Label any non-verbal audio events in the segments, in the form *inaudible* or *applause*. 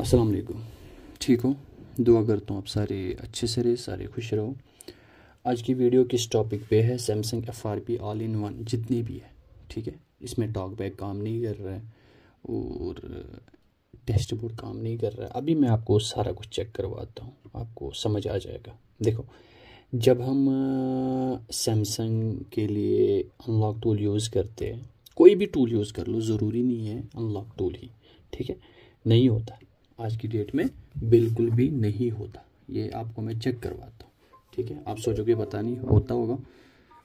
अस्सलाम वालेकुम ठीक हो दुआ करता हूँ आप सारे अच्छे से रहे सारे खुश रहो आज की वीडियो किस टॉपिक पे है Samsung F R P all in one जितनी भी है ठीक है इसमें टॉक बैग काम नहीं कर रहा है और टेस्ट बोर्ड काम नहीं कर रहा है अभी मैं आपको सारा कुछ चेक करवाता हूँ आपको समझ आ जाएगा देखो जब हम सैमसंग के लिए अनलॉक टूल यूज़ करते हैं कोई भी टूल यूज़ कर लो ज़रूरी नहीं है अनलॉक टूल ही ठीक है नहीं होता आज की डेट में बिल्कुल भी नहीं होता ये आपको मैं चेक करवाता हूँ ठीक है आप सोचोगे पता नहीं होता होगा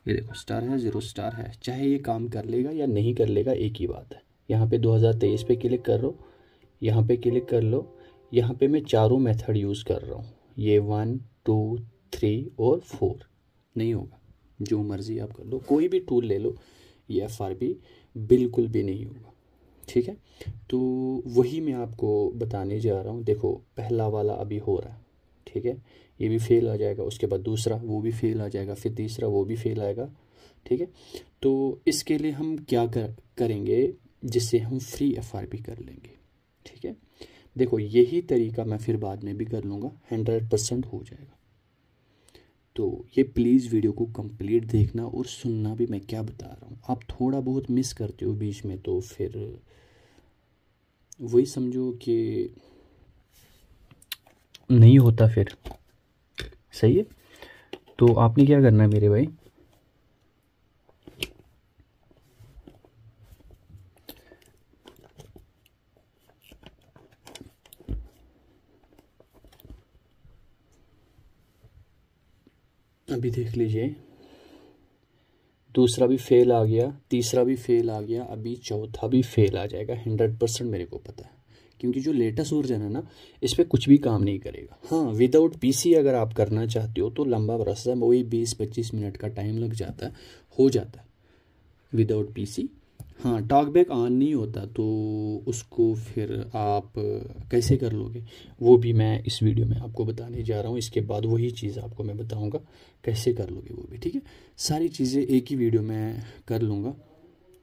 ये देखो स्टार है ज़ीरो स्टार है चाहे ये काम कर लेगा या नहीं कर लेगा एक ही बात है यहाँ पे 2023 पे क्लिक कर लो यहाँ पे क्लिक कर लो यहाँ पे मैं चारों मेथड यूज़ कर रहा हूँ ये वन टू थ्री और फोर नहीं होगा जो मर्ज़ी आप कर लो कोई भी टूल ले लो ये एफ बिल्कुल भी नहीं होगा ठीक है तो वही मैं आपको बताने जा रहा हूँ देखो पहला वाला अभी हो रहा है ठीक है ये भी फेल आ जाएगा उसके बाद दूसरा वो भी फेल आ जाएगा फिर तीसरा वो भी फेल आएगा ठीक है तो इसके लिए हम क्या कर करेंगे जिससे हम फ्री एफ आर पी कर लेंगे ठीक है देखो यही तरीका मैं फिर बाद में भी कर लूँगा हंड्रेड परसेंट हो जाएगा तो ये प्लीज़ वीडियो को कंप्लीट देखना और सुनना भी मैं क्या बता रहा हूँ आप थोड़ा बहुत मिस करते हो बीच में तो फिर वही समझो कि नहीं होता फिर सही है तो आपने क्या करना है मेरे भाई अभी देख लीजिए दूसरा भी फेल आ गया तीसरा भी फेल आ गया अभी चौथा भी फेल आ जाएगा हंड्रेड परसेंट मेरे को पता है क्योंकि जो लेटेस्ट वर्जन है ना इस पर कुछ भी काम नहीं करेगा हाँ विदाउट पीसी अगर आप करना चाहते हो तो लंबा है वही बीस पच्चीस मिनट का टाइम लग जाता है हो जाता है विदाउट पीसी हाँ टॉकबैक ऑन नहीं होता तो उसको फिर आप कैसे कर लोगे वो भी मैं इस वीडियो में आपको बताने जा रहा हूँ इसके बाद वही चीज़ आपको मैं बताऊँगा कैसे कर लोगे वो भी ठीक है सारी चीज़ें एक ही वीडियो में कर लूँगा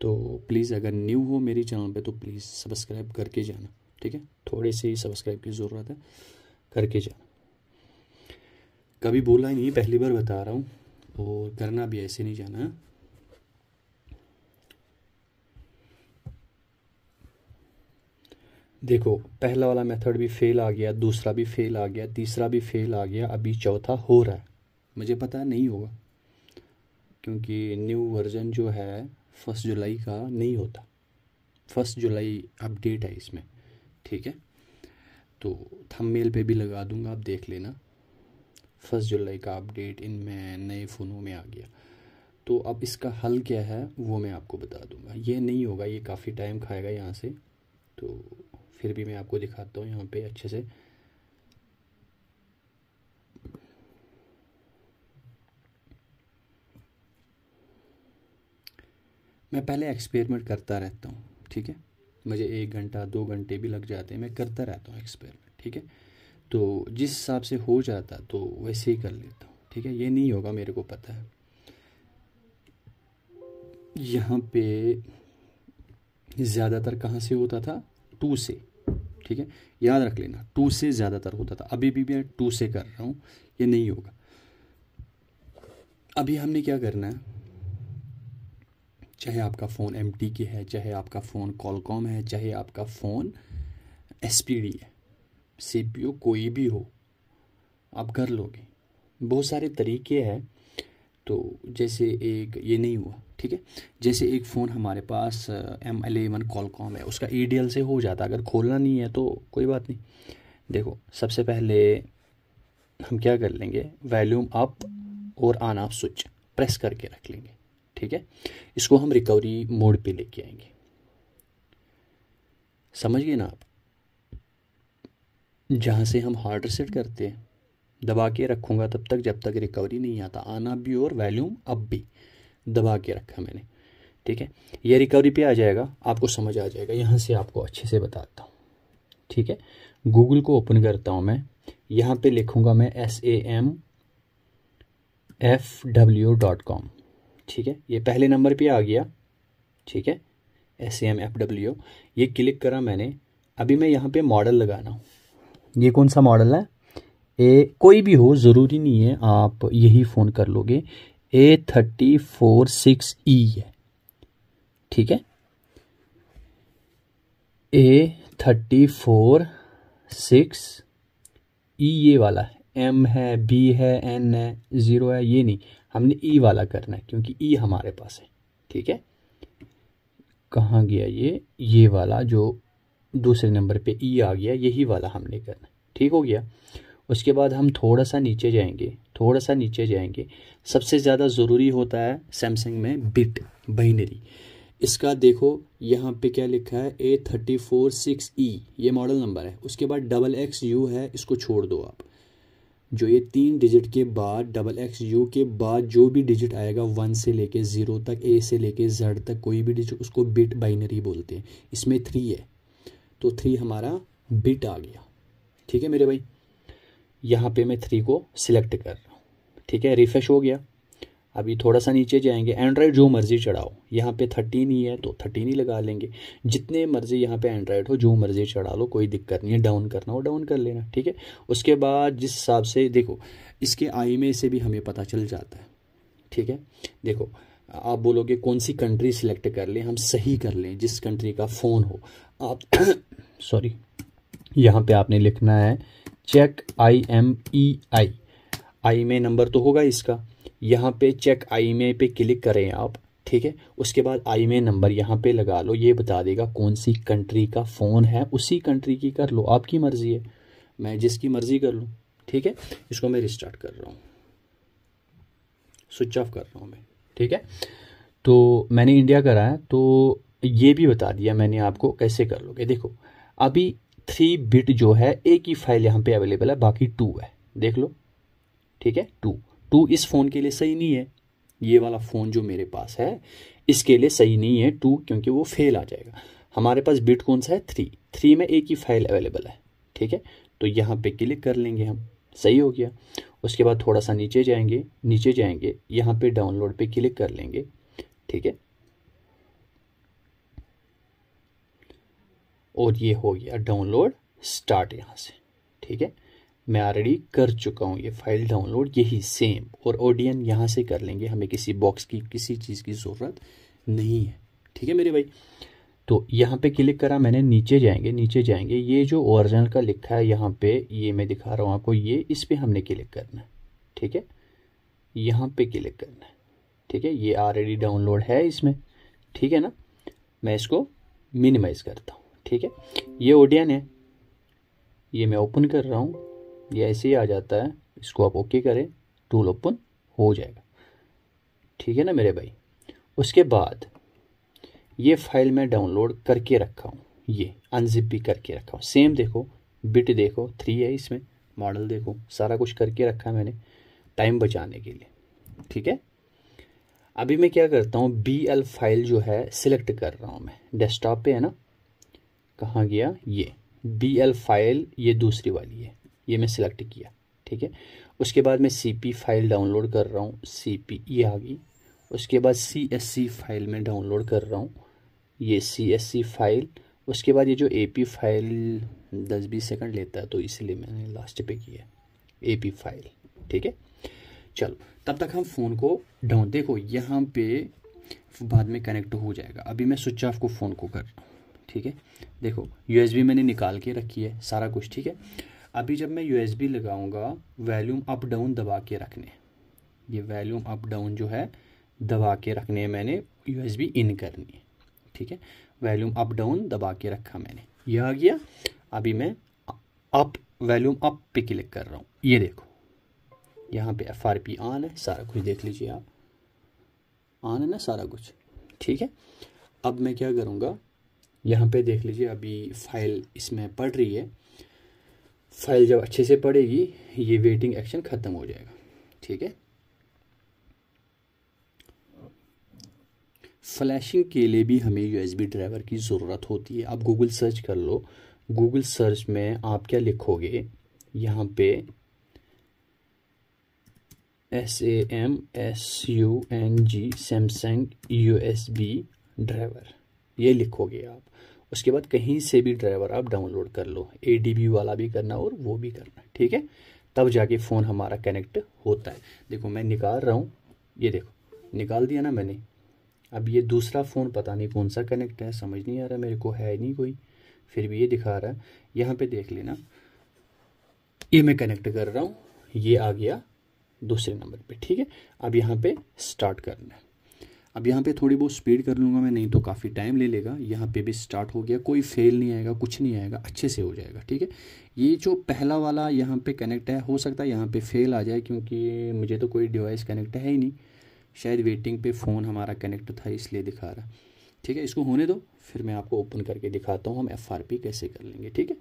तो प्लीज़ अगर न्यू हो मेरी चैनल पे तो प्लीज़ सब्सक्राइब करके जाना ठीक है थोड़े से ही सब्सक्राइब की ज़रूरत है करके जाना कभी बोला ही नहीं पहली बार बता रहा हूँ और करना भी ऐसे नहीं जाना है देखो पहला वाला मेथड भी फेल आ गया दूसरा भी फेल आ गया तीसरा भी फेल आ गया अभी चौथा हो रहा है मुझे पता नहीं होगा क्योंकि न्यू वर्जन जो है फर्स्ट जुलाई का नहीं होता फर्स्ट जुलाई अपडेट है इसमें ठीक है तो थंबनेल पे भी लगा दूंगा आप देख लेना फर्स्ट जुलाई का अपडेट इनमें नए फ़ोनों में आ गया तो अब इसका हल क्या है वो मैं आपको बता दूंगा ये नहीं होगा ये काफ़ी टाइम खाएगा यहाँ से तो फिर भी मैं आपको दिखाता हूँ यहाँ पे अच्छे से मैं पहले एक्सपेरिमेंट करता रहता हूँ ठीक है मुझे एक घंटा दो घंटे भी लग जाते हैं मैं करता रहता हूँ एक्सपेरिमेंट ठीक है तो जिस हिसाब से हो जाता तो वैसे ही कर लेता हूँ ठीक है ये नहीं होगा मेरे को पता है यहाँ पे ज़्यादातर कहाँ से होता था टू से ठीक है याद रख लेना टू से ज़्यादातर होता था अभी भी मैं टू से कर रहा हूँ ये नहीं होगा अभी हमने क्या करना है चाहे आपका फ़ोन एम की है चाहे आपका फ़ोन कॉलकॉम है चाहे आपका फ़ोन एस है सी कोई भी हो आप कर लोगे बहुत सारे तरीके हैं तो जैसे एक ये नहीं हुआ ठीक है जैसे एक फ़ोन हमारे पास एम एल कॉलकॉम है उसका ई डी एल से हो जाता अगर खोलना नहीं है तो कोई बात नहीं देखो सबसे पहले हम क्या कर लेंगे वैल्यूम अप और आन ऑफ स्विच प्रेस करके रख लेंगे ठीक है इसको हम रिकवरी मोड पे लेके आएंगे समझ गए ना आप जहाँ से हम हार्ड रिसेट करते हैं दबा के रखूँगा तब तक जब तक रिकवरी नहीं आता आना भी और वैल्यूम अब भी दबा के रखा मैंने ठीक है ये रिकवरी पे आ जाएगा आपको समझ आ जाएगा यहाँ से आपको अच्छे से बताता हूँ ठीक है गूगल को ओपन करता हूँ मैं यहाँ पे लिखूँगा मैं S A M F W dot com ठीक है ये पहले नंबर पे आ गया ठीक है एस एम एफ डब्ल्यू ये क्लिक करा मैंने अभी मैं यहाँ पे मॉडल लगाना हूँ ये कौन सा मॉडल है ए कोई भी हो ज़रूरी नहीं है आप यही फ़ोन कर लोगे A thirty four six E है ठीक है A thirty four six E ये वाला है एम है बी है एन है ज़ीरो है ये नहीं हमने ई वाला करना है क्योंकि ई हमारे पास है ठीक है कहाँ गया ये ये वाला जो दूसरे नंबर पे ई आ गया यही वाला हमने करना है ठीक हो गया उसके बाद हम थोड़ा सा नीचे जाएंगे थोड़ा सा नीचे जाएंगे सबसे ज़्यादा ज़रूरी होता है सैमसंग में बिट बाइनरी इसका देखो यहाँ पे क्या लिखा है A thirty four six E ये मॉडल नंबर है उसके बाद डबल एक्स यू है इसको छोड़ दो आप जो ये तीन डिजिट के बाद डबल एक्स यू के बाद जो भी डिजिट आएगा वन से लेके ज़ीरो तक ए से लेके जेड तक कोई भी डिजिट उसको बिट बाइनरी बोलते हैं इसमें थ्री है तो थ्री हमारा बिट आ गया ठीक है मेरे भाई यहाँ पे मैं थ्री को सिलेक्ट कर रहा हूँ ठीक है रिफ्रेश हो गया अभी थोड़ा सा नीचे जाएंगे एंड्रॉयड जो मर्ज़ी चढ़ाओ यहाँ पे थर्टीन ही है तो थर्टीन ही लगा लेंगे जितने मर्ज़ी यहाँ पे एंड्रॉयड हो जो मर्ज़ी चढ़ा लो कोई दिक्कत नहीं है डाउन करना हो डाउन कर लेना ठीक है उसके बाद जिस हिसाब से देखो इसके आई में से भी हमें पता चल जाता है ठीक है देखो आप बोलोगे कौन सी कंट्री सिलेक्ट कर लें हम सही कर लें जिस कंट्री का फ़ोन हो आप सॉरी *coughs* यहाँ पर आपने लिखना है चेक आई एम ई आई आई में नंबर तो होगा इसका यहाँ पे चेक आई में e पे क्लिक करें आप ठीक है उसके बाद आई में नंबर यहाँ पे लगा लो ये बता देगा कौन सी कंट्री का फ़ोन है उसी कंट्री की कर लो आपकी मर्ज़ी है मैं जिसकी मर्ज़ी कर लूँ ठीक है इसको मैं रिस्टार्ट कर रहा हूँ स्विच ऑफ कर रहा हूँ मैं ठीक है तो मैंने इंडिया करा है तो ये भी बता दिया मैंने आपको कैसे कर लोगे देखो अभी थ्री बिट जो है एक ही फाइल यहाँ पे अवेलेबल है बाकी टू है देख लो ठीक है टू टू इस फ़ोन के लिए सही नहीं है ये वाला फ़ोन जो मेरे पास है इसके लिए सही नहीं है टू क्योंकि वो फेल आ जाएगा हमारे पास बिट कौन सा है थ्री थ्री में एक ही फाइल अवेलेबल है ठीक है तो यहाँ पे क्लिक कर लेंगे हम सही हो गया उसके बाद थोड़ा सा नीचे जाएंगे नीचे जाएंगे यहाँ पे डाउनलोड पे क्लिक कर लेंगे ठीक है और ये हो गया डाउनलोड स्टार्ट यहाँ से ठीक है मैं ऑलरेडी कर चुका हूँ ये फाइल डाउनलोड यही सेम और ओडियन यहाँ से कर लेंगे हमें किसी बॉक्स की किसी चीज़ की ज़रूरत नहीं है ठीक है मेरे भाई तो यहाँ पे क्लिक करा मैंने नीचे जाएंगे नीचे जाएंगे ये जो ओरिजिनल का लिखा है यहाँ पे ये मैं दिखा रहा हूँ आपको ये इस पर हमने क्लिक करना है ठीक है यहाँ पे क्लिक करना है ठीक है ये ऑलरेडी डाउनलोड है इसमें ठीक है ना मैं इसको मिनिमाइज़ करता हूँ ठीक है ये ओडियन है ये मैं ओपन कर रहा हूँ ये ऐसे ही आ जाता है इसको आप ओके करें टूल ओपन हो जाएगा ठीक है ना मेरे भाई उसके बाद ये फाइल मैं डाउनलोड करके रखा हूँ ये अनजिप भी करके रखा हूँ सेम देखो बिट देखो थ्री है इसमें मॉडल देखो सारा कुछ करके रखा है मैंने टाइम बचाने के लिए ठीक है अभी मैं क्या करता हूँ बी एल फाइल जो है सिलेक्ट कर रहा हूँ मैं डेस्कटॉप पे है ना कहाँ गया ये बी एल फाइल ये दूसरी वाली है ये मैं सिलेक्ट किया ठीक है उसके बाद मैं सी पी फाइल डाउनलोड कर रहा हूँ सी पी ये आ गई उसके बाद सी एस सी फाइल में डाउनलोड कर रहा हूँ ये सी एस सी फाइल उसके बाद ये जो ए पी फाइल दस बीस सेकंड लेता है तो इसलिए मैंने लास्ट पे किया ए पी फाइल ठीक है चलो तब तक हम फ़ोन को डाउन देखो यहाँ पे बाद में कनेक्ट हो जाएगा अभी मैं स्विच ऑफ को फ़ोन को कर रहा हूँ ठीक है देखो यू मैंने निकाल के रखी है सारा कुछ ठीक है अभी जब मैं बी लगाऊँगा वैल्यूम अप डाउन दबा के रखने ये वैल्यूम अप डाउन जो है दबा के रखने मैंने बी इन करनी है ठीक है वैल्यूम अप डाउन दबा के रखा मैंने यह आ गया अभी मैं अप वैल्यूम अप पे क्लिक कर रहा हूँ ये देखो यहाँ पे एफ आर पी ऑन है सारा कुछ देख लीजिए आप ऑन है ना सारा कुछ ठीक है अब मैं क्या करूँगा यहाँ पे देख लीजिए अभी फाइल इसमें पढ़ रही है फाइल जब अच्छे से पड़ेगी ये वेटिंग एक्शन ख़त्म हो जाएगा ठीक है फ्लैशिंग के लिए भी हमें यूएसबी ड्राइवर की ज़रूरत होती है आप गूगल सर्च कर लो गूगल सर्च में आप क्या लिखोगे यहाँ पे S A M S U N G Samsung U S B driver ये लिखोगे आप उसके बाद कहीं से भी ड्राइवर आप डाउनलोड कर लो ए वाला भी करना और वो भी करना ठीक है तब जाके फ़ोन हमारा कनेक्ट होता है देखो मैं निकाल रहा हूँ ये देखो निकाल दिया ना मैंने अब ये दूसरा फ़ोन पता नहीं कौन सा कनेक्ट है समझ नहीं आ रहा मेरे को है नहीं कोई फिर भी ये दिखा रहा है यहाँ पे देख लेना ये मैं कनेक्ट कर रहा हूँ ये आ गया दूसरे नंबर पे ठीक है अब यहाँ पे स्टार्ट करना है अब यहाँ पे थोड़ी बहुत स्पीड कर लूँगा मैं नहीं तो काफ़ी टाइम ले लेगा यहाँ पे भी स्टार्ट हो गया कोई फेल नहीं आएगा कुछ नहीं आएगा अच्छे से हो जाएगा ठीक है ये जो पहला वाला यहाँ पे कनेक्ट है हो सकता है यहाँ पे फेल आ जाए क्योंकि मुझे तो कोई डिवाइस कनेक्ट है ही नहीं शायद वेटिंग पे फ़ोन हमारा कनेक्ट था इसलिए दिखा रहा ठीक है इसको होने दो फिर मैं आपको ओपन करके दिखाता हूँ हम एफ कैसे कर लेंगे ठीक है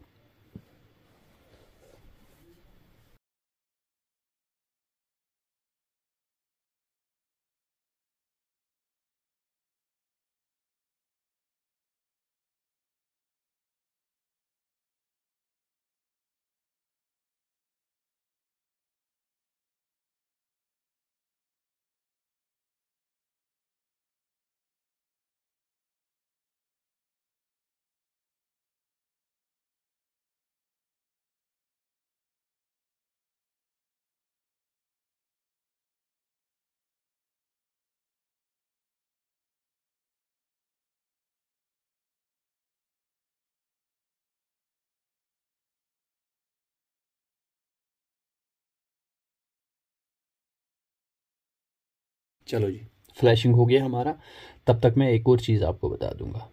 चलो जी फ्लैशिंग हो गया हमारा तब तक मैं एक और चीज़ आपको बता दूंगा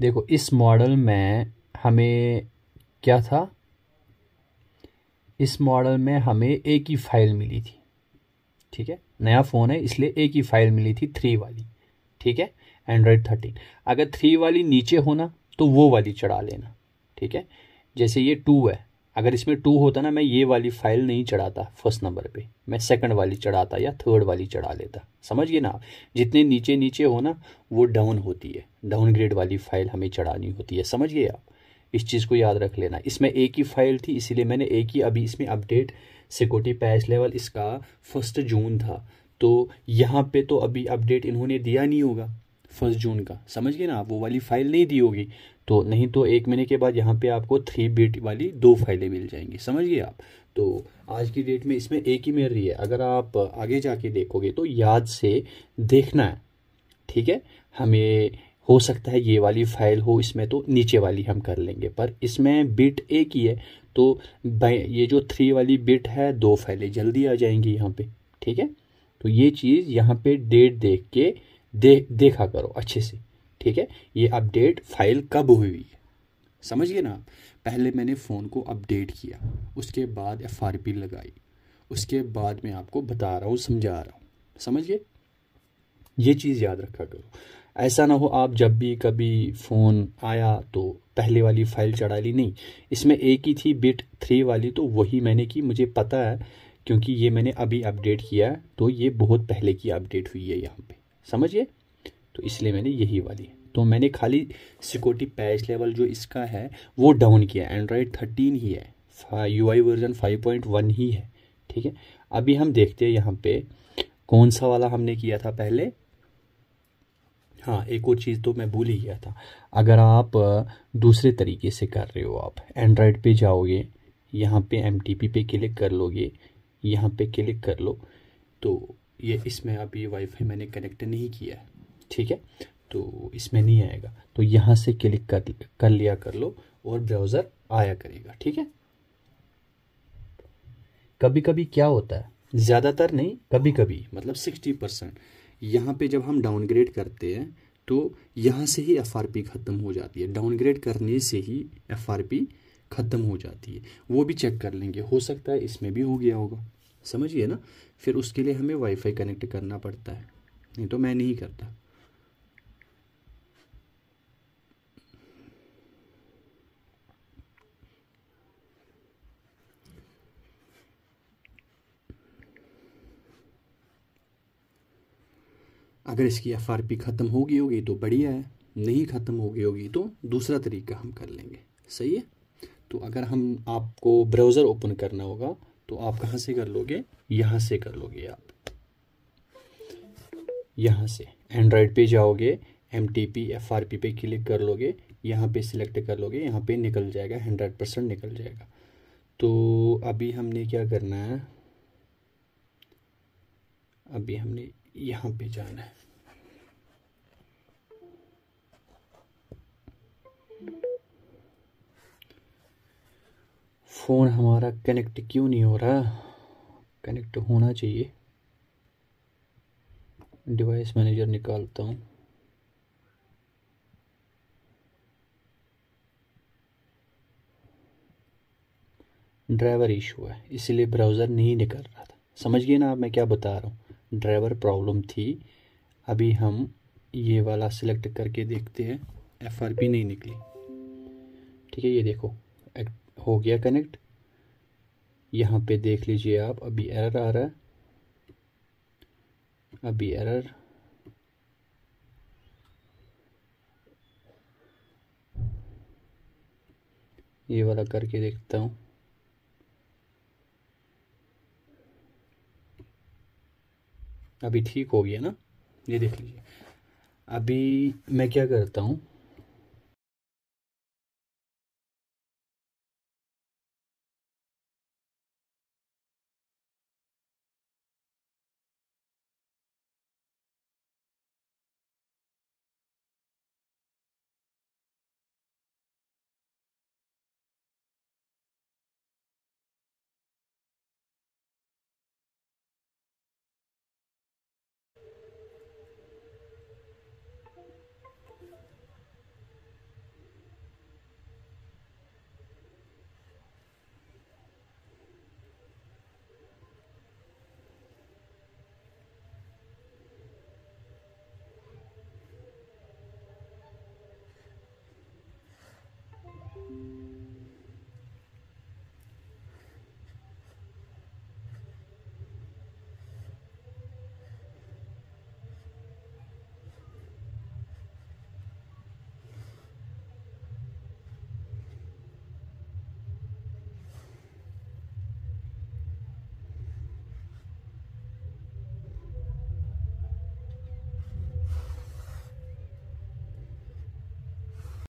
देखो इस मॉडल में हमें क्या था इस मॉडल में हमें एक ही फाइल मिली थी ठीक है नया फ़ोन है इसलिए एक ही फाइल मिली थी थ्री वाली ठीक है एंड्रॉयड थर्टीन अगर थ्री वाली नीचे होना तो वो वाली चढ़ा लेना ठीक है जैसे ये टू है अगर इसमें टू होता ना मैं ये वाली फाइल नहीं चढ़ाता फर्स्ट नंबर पे मैं सेकंड वाली चढ़ाता या थर्ड वाली चढ़ा लेता समझिए ना जितने नीचे नीचे हो ना वो डाउन होती है डाउनग्रेड वाली फाइल हमें चढ़ानी होती है समझिए आप इस चीज़ को याद रख लेना इसमें एक ही फाइल थी इसीलिए मैंने एक ही अभी इसमें अपडेट सिक्योरिटी पैच लेवल इसका फर्स्ट जून था तो यहाँ पर तो अभी अपडेट इन्होंने दिया नहीं होगा फर्स्ट जून का समझ गए ना आप वो वाली फाइल नहीं दी होगी तो नहीं तो एक महीने के बाद यहाँ पे आपको थ्री बीट वाली दो फाइलें मिल जाएंगी समझिए आप तो आज की डेट में इसमें एक ही मिल रही है अगर आप आगे जाके देखोगे तो याद से देखना है ठीक है हमें हो सकता है ये वाली फाइल हो इसमें तो नीचे वाली हम कर लेंगे पर इसमें बिट एक ही है तो ये जो थ्री वाली बिट है दो फाइलें जल्दी आ जाएंगी यहाँ पे ठीक है तो ये चीज़ यहाँ पे डेट देख के दे, देखा करो अच्छे से ठीक है ये अपडेट फाइल कब हुई समझिए ना पहले मैंने फ़ोन को अपडेट किया उसके बाद एफ आर पी लगाई उसके बाद मैं आपको बता रहा हूँ समझा रहा हूँ समझिए ये चीज़ याद रखा करो ऐसा ना हो आप जब भी कभी फ़ोन आया तो पहले वाली फ़ाइल चढ़ा ली नहीं इसमें एक ही थी बिट थ्री वाली तो वही मैंने की मुझे पता है क्योंकि ये मैंने अभी अपडेट किया है तो ये बहुत पहले की अपडेट हुई है यहाँ पे समझिए तो इसलिए मैंने यही वाली तो मैंने खाली सिक्योरिटी पैच लेवल जो इसका है वो डाउन किया एंड्रॉयड थर्टीन ही है U I version five point one ही है ठीक है अभी हम देखते हैं यहाँ पे कौन सा वाला हमने किया था पहले हाँ एक और चीज़ तो मैं भूल ही गया था अगर आप दूसरे तरीके से कर रहे हो आप एंड्रॉयड पे जाओगे यहाँ पे एम पे क्लिक कर लोगे यहाँ पे क्लिक कर लो तो ये इसमें अभी वाईफाई मैंने कनेक्ट नहीं किया है ठीक है तो इसमें नहीं आएगा तो यहाँ से क्लिक कर कर लिया कर लो और ब्राउज़र आया करेगा ठीक है कभी कभी क्या होता है ज़्यादातर नहीं कभी कभी मतलब सिक्सटी परसेंट यहाँ पर जब हम डाउनग्रेड करते हैं तो यहाँ से ही एफ ख़त्म हो जाती है डाउनग्रेड करने से ही एफ ख़त्म हो जाती है वो भी चेक कर लेंगे हो सकता है इसमें भी हो गया होगा समझिए ना फिर उसके लिए हमें वाईफाई कनेक्ट करना पड़ता है नहीं तो मैं नहीं करता अगर इसकी एफ आर पी ख़त्म होगी होगी तो बढ़िया है नहीं ख़त्म हो गई होगी तो दूसरा तरीका हम कर लेंगे सही है तो अगर हम आपको ब्राउज़र ओपन करना होगा तो आप कहाँ से कर लोगे यहाँ से कर लोगे आप यहाँ से एंड्रॉयड पे जाओगे M T P F R P पे क्लिक कर लोगे यहाँ पे सिलेक्ट कर लोगे यहाँ पे निकल जाएगा हंड्रेड परसेंट निकल जाएगा तो अभी हमने क्या करना है अभी हमने यहाँ पे जाना है फ़ोन हमारा कनेक्ट क्यों नहीं हो रहा कनेक्ट होना चाहिए डिवाइस मैनेजर निकालता हूँ ड्राइवर इशू है इसीलिए ब्राउज़र नहीं निकल रहा था समझ गए ना आप मैं क्या बता रहा हूँ ड्राइवर प्रॉब्लम थी अभी हम ये वाला सिलेक्ट करके देखते हैं एफ आर पी नहीं निकली ठीक है ये देखो हो गया कनेक्ट यहाँ पे देख लीजिए आप अभी एरर आ रहा है अभी एरर ये वाला करके देखता हूँ अभी ठीक हो गया ना ये देख लीजिए अभी मैं क्या करता हूँ